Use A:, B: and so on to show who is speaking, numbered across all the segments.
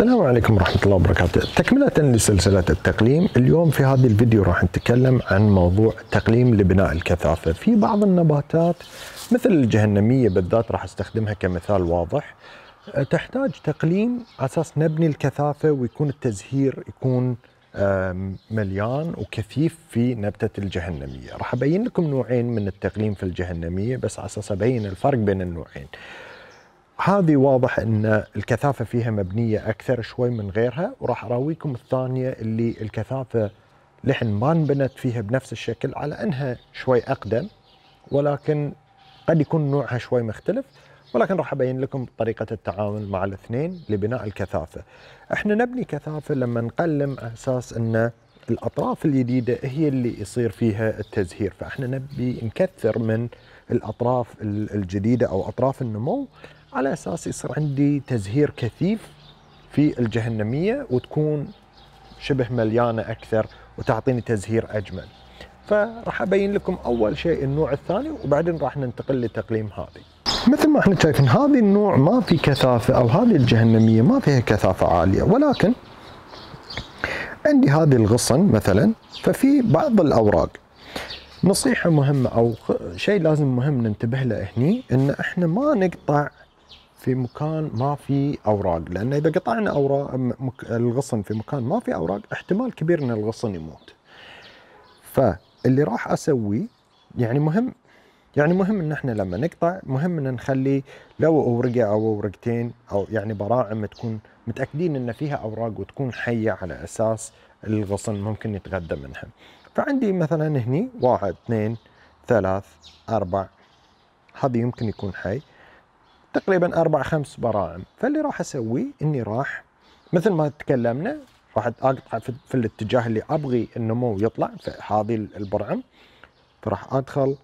A: السلام عليكم ورحمة الله وبركاته تكملة لسلسلة التقليم اليوم في هذا الفيديو راح نتكلم عن موضوع تقليم لبناء الكثافة في بعض النباتات مثل الجهنمية بالذات راح استخدمها كمثال واضح أه، تحتاج تقليم أساس نبني الكثافة ويكون التزهير يكون مليان وكثيف في نبتة الجهنمية راح أبين لكم نوعين من التقليم في الجهنمية بس على أساس أبين الفرق بين النوعين هذه واضح ان الكثافه فيها مبنيه اكثر شوي من غيرها وراح اراويكم الثانيه اللي الكثافه لحن ما انبنت فيها بنفس الشكل على انها شوي اقدم ولكن قد يكون نوعها شوي مختلف ولكن راح ابين لكم طريقه التعامل مع الاثنين لبناء الكثافه. احنا نبني كثافه لما نقلم على اساس ان الاطراف الجديده هي اللي يصير فيها التزهير، فاحنا نبي نكثر من الاطراف الجديده او اطراف النمو على اساس يصير عندي تزهير كثيف في الجهنميه وتكون شبه مليانه اكثر وتعطيني تزهير اجمل. فراح ابين لكم اول شيء النوع الثاني وبعدين راح ننتقل لتقليم هذه. مثل ما احنا شايفين هذه النوع ما في كثافه او هذه الجهنميه ما فيها كثافه عاليه ولكن عندي هذه الغصن مثلا ففي بعض الاوراق نصيحه مهمه او شيء لازم مهم ننتبه له هني ان احنا ما نقطع في مكان ما في اوراق لان اذا قطعنا اوراق الغصن في مكان ما في اوراق احتمال كبير ان الغصن يموت فاللي راح اسويه يعني مهم يعني مهم ان احنا لما نقطع مهم ان نخلي لو اورقه او اورقتين او يعني براعم تكون متاكدين ان فيها اوراق وتكون حيه على اساس الغصن ممكن يتغذى منها فعندي مثلا هني واحد اثنين ثلاث اربع هذا يمكن يكون حي تقريبا اربع خمس براعم فاللي راح اسويه اني راح مثل ما تكلمنا راح اقطع في الاتجاه اللي ابغي النمو يطلع فهذه البرعم فراح ادخل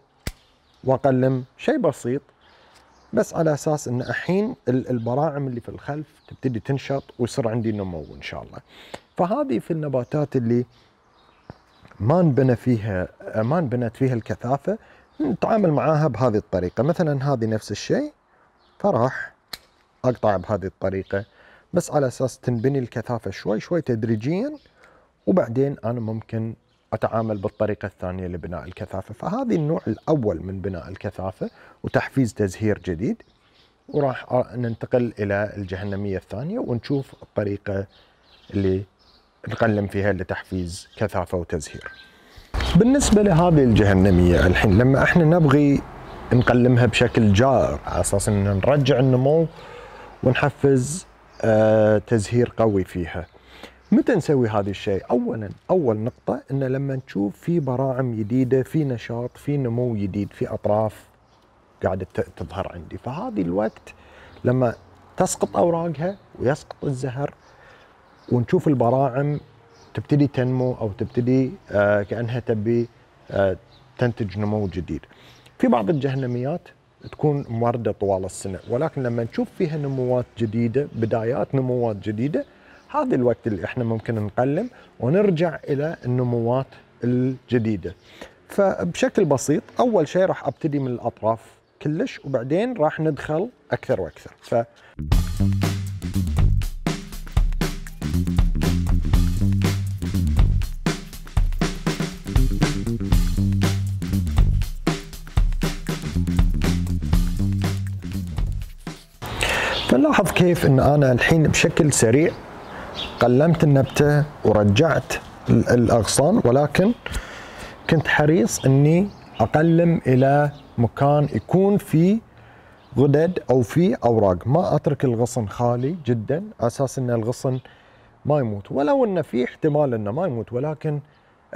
A: واقلم شيء بسيط بس على اساس ان الحين البراعم اللي في الخلف تبتدي تنشط ويصير عندي نمو ان شاء الله. فهذه في النباتات اللي ما انبنى فيها ما انبنت فيها الكثافه نتعامل معاها بهذه الطريقه، مثلا هذه نفس الشيء فراح اقطع بهذه الطريقه بس على اساس تنبني الكثافه شوي شوي تدريجيا وبعدين انا ممكن اتعامل بالطريقه الثانيه لبناء الكثافه فهذه النوع الاول من بناء الكثافه وتحفيز تزهير جديد وراح ننتقل الى الجهنميه الثانيه ونشوف الطريقه اللي نقلم فيها لتحفيز كثافه وتزهير بالنسبه لهذه الجهنميه الحين لما احنا نبغي نقلمها بشكل جار على اساس ان نرجع النمو ونحفز آه، تزهير قوي فيها. متى نسوي هذا الشيء؟ اولا اول نقطه ان لما نشوف في براعم جديده، في نشاط، في نمو جديد، في اطراف قاعده تظهر عندي، فهذه الوقت لما تسقط اوراقها ويسقط الزهر ونشوف البراعم تبتدي تنمو او تبتدي آه، كانها تبي آه، تنتج نمو جديد. في بعض الجهنميات تكون مورده طوال السنة ولكن لما نشوف فيها نموات جديدة بدايات نموات جديدة هذا الوقت اللي احنا ممكن نقلم ونرجع إلى النموات الجديدة فبشكل بسيط أول شيء راح أبتدي من الأطراف كلش وبعدين راح ندخل أكثر وأكثر ف... فنلاحظ كيف ان انا الحين بشكل سريع قلمت النبته ورجعت الاغصان ولكن كنت حريص اني اقلم الى مكان يكون فيه غدد او فيه اوراق ما اترك الغصن خالي جدا على اساس ان الغصن ما يموت ولو انه في احتمال انه ما يموت ولكن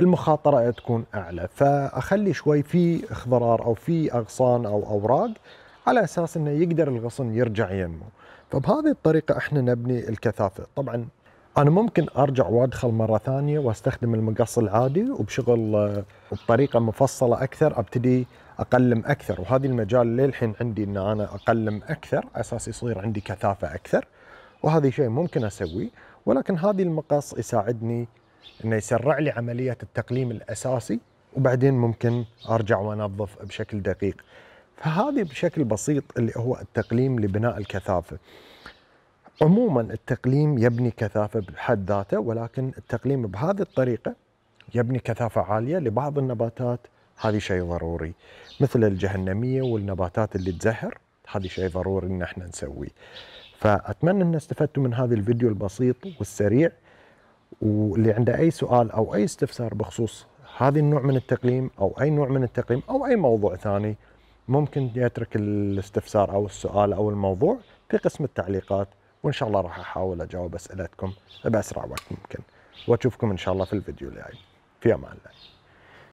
A: المخاطره تكون اعلى فاخلي شوي في اخضرار او في اغصان او اوراق على اساس انه يقدر الغصن يرجع ينمو فبهذه الطريقة احنا نبني الكثافة طبعا أنا ممكن أرجع وأدخل مرة ثانية وأستخدم المقص العادي وبشغل آه، بطريقة مفصلة أكثر أبتدي أقلم أكثر وهذه المجال للحين عندي أن أنا أقلم أكثر أساس يصير عندي كثافة أكثر وهذا شيء ممكن أسويه ولكن هذه المقص يساعدني أنه يسرع لي عملية التقليم الأساسي وبعدين ممكن أرجع وأنظف بشكل دقيق فهذه بشكل بسيط اللي هو التقليم لبناء الكثافه عموما التقليم يبني كثافه بحد ذاته ولكن التقليم بهذه الطريقه يبني كثافه عاليه لبعض النباتات هذا شيء ضروري مثل الجهنميه والنباتات اللي تزهر هذا شيء ضروري ان احنا نسويه فاتمنى ان استفدتوا من هذا الفيديو البسيط والسريع واللي عنده اي سؤال او اي استفسار بخصوص هذا النوع من التقليم او اي نوع من التقليم او اي موضوع ثاني ممكن يترك الاستفسار او السؤال او الموضوع في قسم التعليقات وان شاء الله راح احاول اجاوب اسئلتكم باسرع وقت ممكن واشوفكم ان شاء الله في الفيديو الجاي في امان الله